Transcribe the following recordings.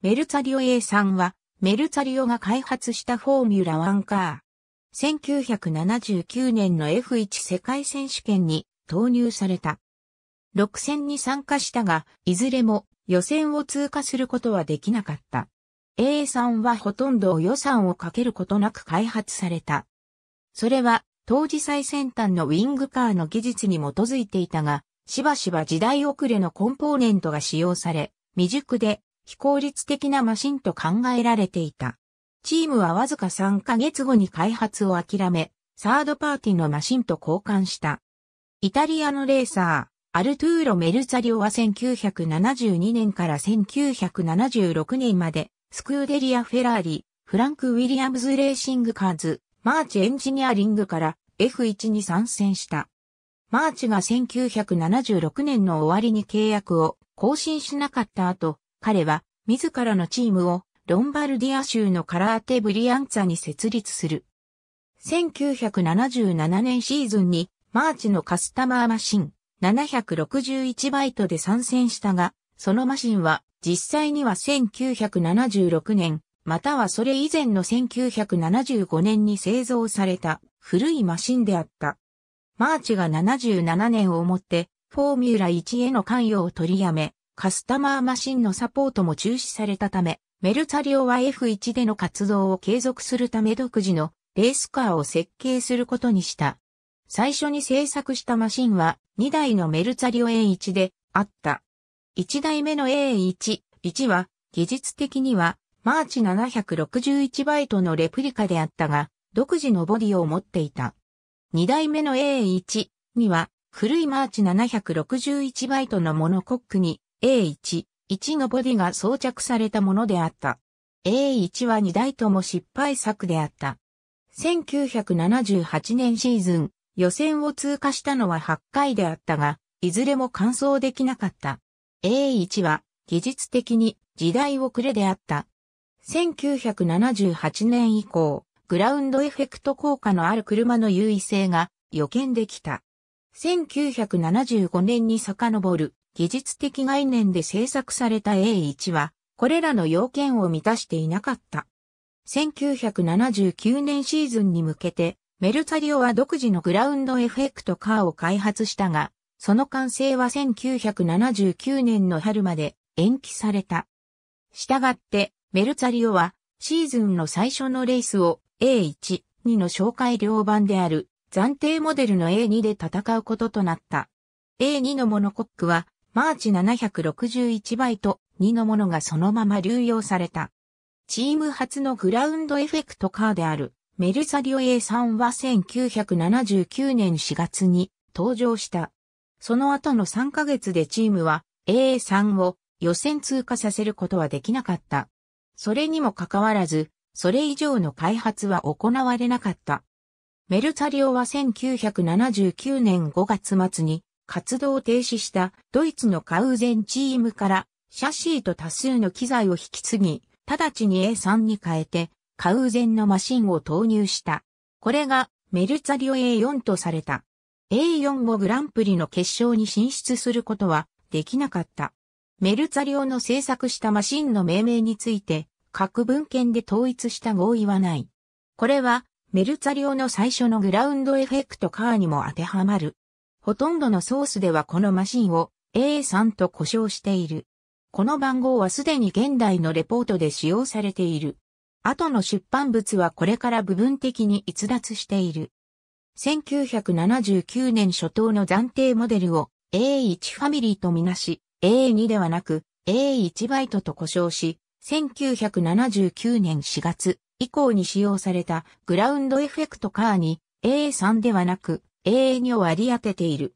メルツァリオ A3 は、メルツァリオが開発したフォーミュラワンカー。1979年の F1 世界選手権に投入された。6戦に参加したが、いずれも予選を通過することはできなかった。A3 はほとんど予算をかけることなく開発された。それは、当時最先端のウィングカーの技術に基づいていたが、しばしば時代遅れのコンポーネントが使用され、未熟で非効率的なマシンと考えられていた。チームはわずか3ヶ月後に開発を諦め、サードパーティのマシンと交換した。イタリアのレーサー、アルトゥーロ・メルザリオは1972年から1976年まで、スクーデリア・フェラーリ、フランク・ウィリアムズ・レーシング・カーズ、マーチ・エンジニアリングから F1 に参戦した。マーチが1976年の終わりに契約を更新しなかった後、彼は自らのチームをロンバルディア州のカラーテ・ブリアンツァに設立する。1977年シーズンにマーチのカスタマーマシン761バイトで参戦したが、そのマシンは実際には1976年、またはそれ以前の1975年に製造された古いマシンであった。マーチが77年をもってフォーミュラ1への関与を取りやめ、カスタマーマシンのサポートも中止されたため、メルツァリオは F1 での活動を継続するため独自のレースカーを設計することにした。最初に製作したマシンは2台のメルツァリオ A1 であった。1台目の A1、1は技術的にはマーチ761バイトのレプリカであったが、独自のボディを持っていた。2台目の A1 には古いマーチ761バイトのモノコックに A1、1のボディが装着されたものであった。A1 は2台とも失敗作であった。1978年シーズン、予選を通過したのは8回であったが、いずれも完走できなかった。A1 は、技術的に時代遅れであった。1978年以降、グラウンドエフェクト効果のある車の優位性が予見できた。1975年に遡る技術的概念で制作された A1 は、これらの要件を満たしていなかった。1979年シーズンに向けて、メルツァリオは独自のグラウンドエフェクトカーを開発したが、その完成は1979年の春まで延期された。したがって、メルツァリオは、シーズンの最初のレースを A1、2の紹介両版である暫定モデルの A2 で戦うこととなった。A2 のモノコックはマーチ761バイト2のものがそのまま流用された。チーム初のグラウンドエフェクトカーであるメルサリオ A3 は1979年4月に登場した。その後の3ヶ月でチームは A3 を予選通過させることはできなかった。それにもかかわらず、それ以上の開発は行われなかった。メルサリオは1979年5月末に活動を停止したドイツのカウゼンチームからシャシーと多数の機材を引き継ぎ、直ちに A3 に変えてカウゼンのマシンを投入した。これがメルツァリオ A4 とされた。A4 もグランプリの決勝に進出することはできなかった。メルツァリオの制作したマシンの命名について各文献で統一した合意はない。これはメルツァリオの最初のグラウンドエフェクトカーにも当てはまる。ほとんどのソースではこのマシンを A3 と呼称している。この番号はすでに現代のレポートで使用されている。後の出版物はこれから部分的に逸脱している。1979年初頭の暫定モデルを A1 ファミリーとみなし、A2 ではなく A1 バイトと呼称し、1979年4月以降に使用されたグラウンドエフェクトカーに A3 ではなく永遠に割り当てている。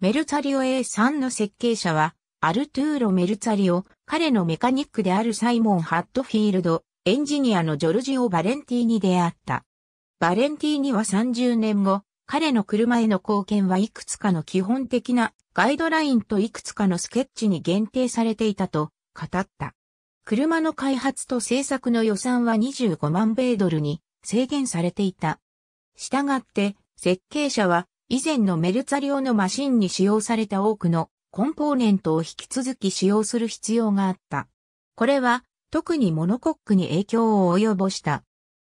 メルツァリオ A3 の設計者は、アルトゥーロ・メルツァリオ、彼のメカニックであるサイモン・ハットフィールド、エンジニアのジョルジオ・バレンティーに出会った。バレンティーニは30年後、彼の車への貢献はいくつかの基本的なガイドラインといくつかのスケッチに限定されていたと語った。車の開発と製作の予算は25万米ドルに制限されていた。したがって設計者は以前のメルツァリオのマシンに使用された多くのコンポーネントを引き続き使用する必要があった。これは特にモノコックに影響を及ぼした。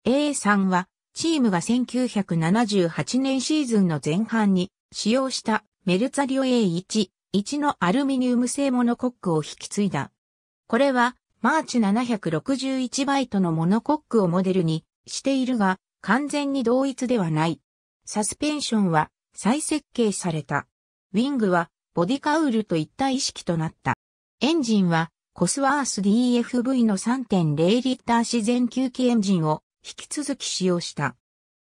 A さんはチームが1978年シーズンの前半に使用したメルツァリオ A1、1のアルミニウム製モノコックを引き継いだ。これはマーチ761バイトのモノコックをモデルにしているが完全に同一ではない。サスペンションは再設計された。ウィングはボディカウルといった意識となった。エンジンはコスワース DFV の3.0リッター自然吸気エンジンを引き続き使用した。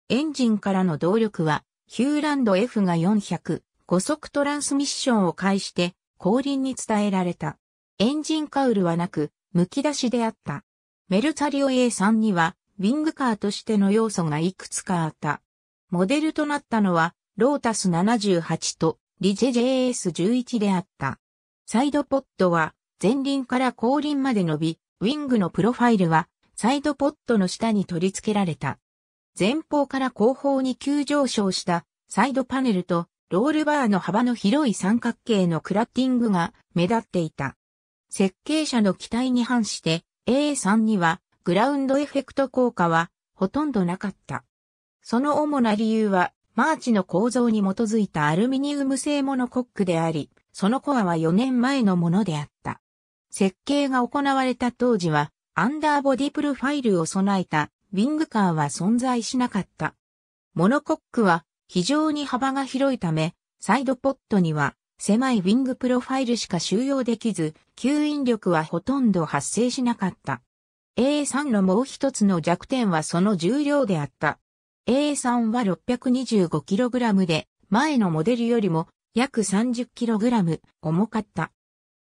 エンジンからの動力はヒューランド F が400、5速トランスミッションを介して後輪に伝えられた。エンジンカウルはなく、剥き出しであった。メルツァリオ A3 には、ウィングカーとしての要素がいくつかあった。モデルとなったのは、ロータス78とリジェ JS11 であった。サイドポッドは前輪から後輪まで伸び、ウィングのプロファイルはサイドポッドの下に取り付けられた。前方から後方に急上昇したサイドパネルとロールバーの幅の広い三角形のクラッティングが目立っていた。設計者の期待に反して A3 にはグラウンドエフェクト効果はほとんどなかった。その主な理由はマーチの構造に基づいたアルミニウム製モノコックであり、そのコアは4年前のものであった。設計が行われた当時は、アンダーボディプロファイルを備えたウィングカーは存在しなかった。モノコックは非常に幅が広いため、サイドポットには狭いウィングプロファイルしか収容できず、吸引力はほとんど発生しなかった。A3 のもう一つの弱点はその重量であった。A3 は 625kg で、前のモデルよりも約 30kg 重かった。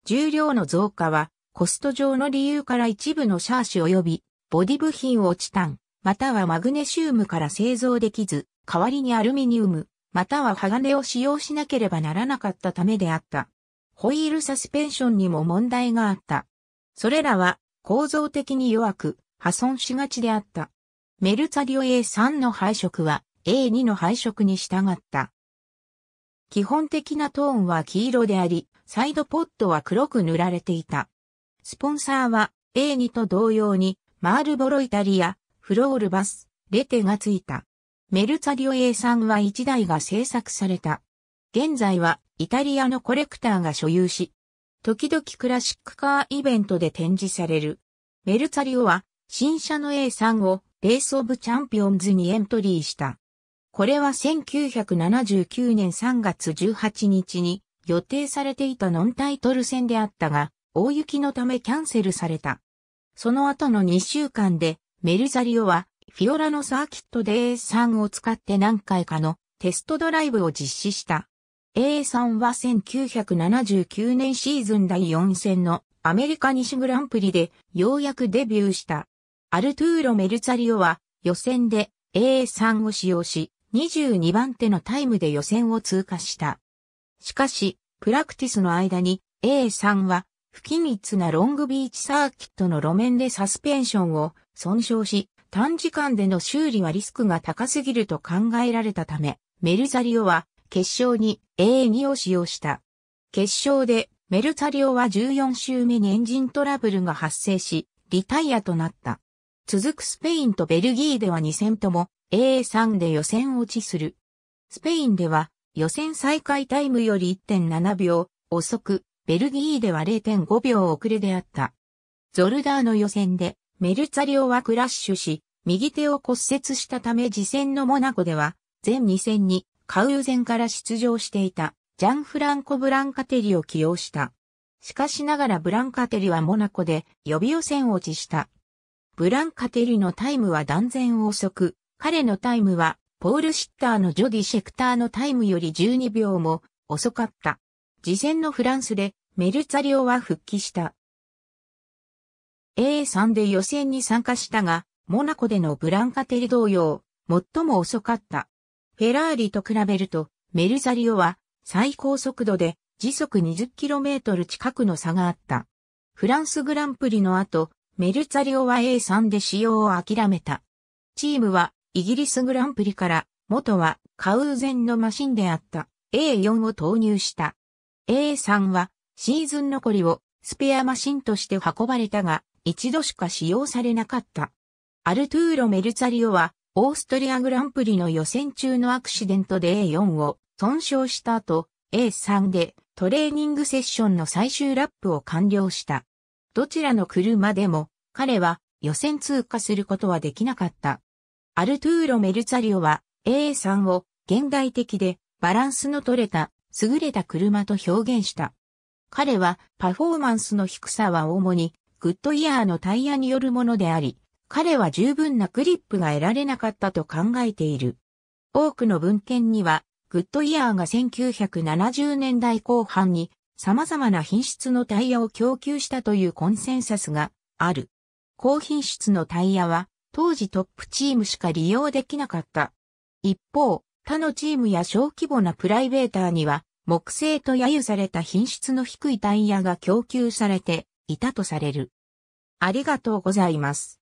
重量の増加は、コスト上の理由から一部のシャーシ及び、ボディ部品をチタン、またはマグネシウムから製造できず、代わりにアルミニウム、または鋼を使用しなければならなかったためであった。ホイールサスペンションにも問題があった。それらは構造的に弱く破損しがちであった。メルツァリオ A3 の配色は A2 の配色に従った。基本的なトーンは黄色であり、サイドポットは黒く塗られていた。スポンサーは A2 と同様にマールボロイタリア、フロールバス、レテがついた。メルツァリオ A3 は1台が製作された。現在はイタリアのコレクターが所有し、時々クラシックカーイベントで展示される。メルツァリオは新車の A3 をレースオブチャンピオンズにエントリーした。これは1979年3月18日に予定されていたノンタイトル戦であったが、大雪のためキャンセルされた。その後の2週間で、メルザリオは、フィオラのサーキットで A3 を使って何回かのテストドライブを実施した。A3 は1979年シーズン第4戦のアメリカ西グランプリでようやくデビューした。アルトゥーロ・メルザリオは予選で A3 を使用し、22番手のタイムで予選を通過した。しかし、プラクティスの間に A3 は不均一なロングビーチサーキットの路面でサスペンションを損傷し、短時間での修理はリスクが高すぎると考えられたため、メルザリオは決勝に A2 を使用した。決勝でメルザリオは14周目にエンジントラブルが発生し、リタイアとなった。続くスペインとベルギーでは2戦とも A3 で予選落ちする。スペインでは予選再開タイムより1.7秒遅く、ベルギーでは0.5秒遅れであった。ゾルダーの予選でメルツァリオはクラッシュし、右手を骨折したため次戦のモナコでは全2戦にカウゼンから出場していたジャンフランコ・ブランカテリを起用した。しかしながらブランカテリはモナコで予備予選落ちした。ブランカテリのタイムは断然遅く、彼のタイムは、ポール・シッターのジョディ・シェクターのタイムより12秒も遅かった。事前のフランスでメルツァリオは復帰した。A3 で予選に参加したが、モナコでのブランカテリ同様、最も遅かった。フェラーリと比べると、メルザリオは最高速度で時速 20km 近くの差があった。フランスグランプリの後、メルツァリオは A3 で使用を諦めた。チームはイギリスグランプリから元はカウーゼンのマシンであった A4 を投入した。A3 はシーズン残りをスペアマシンとして運ばれたが一度しか使用されなかった。アルトゥーロ・メルツァリオはオーストリアグランプリの予選中のアクシデントで A4 を損傷した後 A3 でトレーニングセッションの最終ラップを完了した。どちらの車でも彼は予選通過することはできなかった。アルトゥーロ・メルツァリオは A3 を現代的でバランスの取れた優れた車と表現した。彼はパフォーマンスの低さは主にグッドイヤーのタイヤによるものであり、彼は十分なグリップが得られなかったと考えている。多くの文献には、グッドイヤーが1970年代後半に様々な品質のタイヤを供給したというコンセンサスがある。高品質のタイヤは当時トップチームしか利用できなかった。一方、他のチームや小規模なプライベーターには木製と揶揄された品質の低いタイヤが供給されていたとされる。ありがとうございます。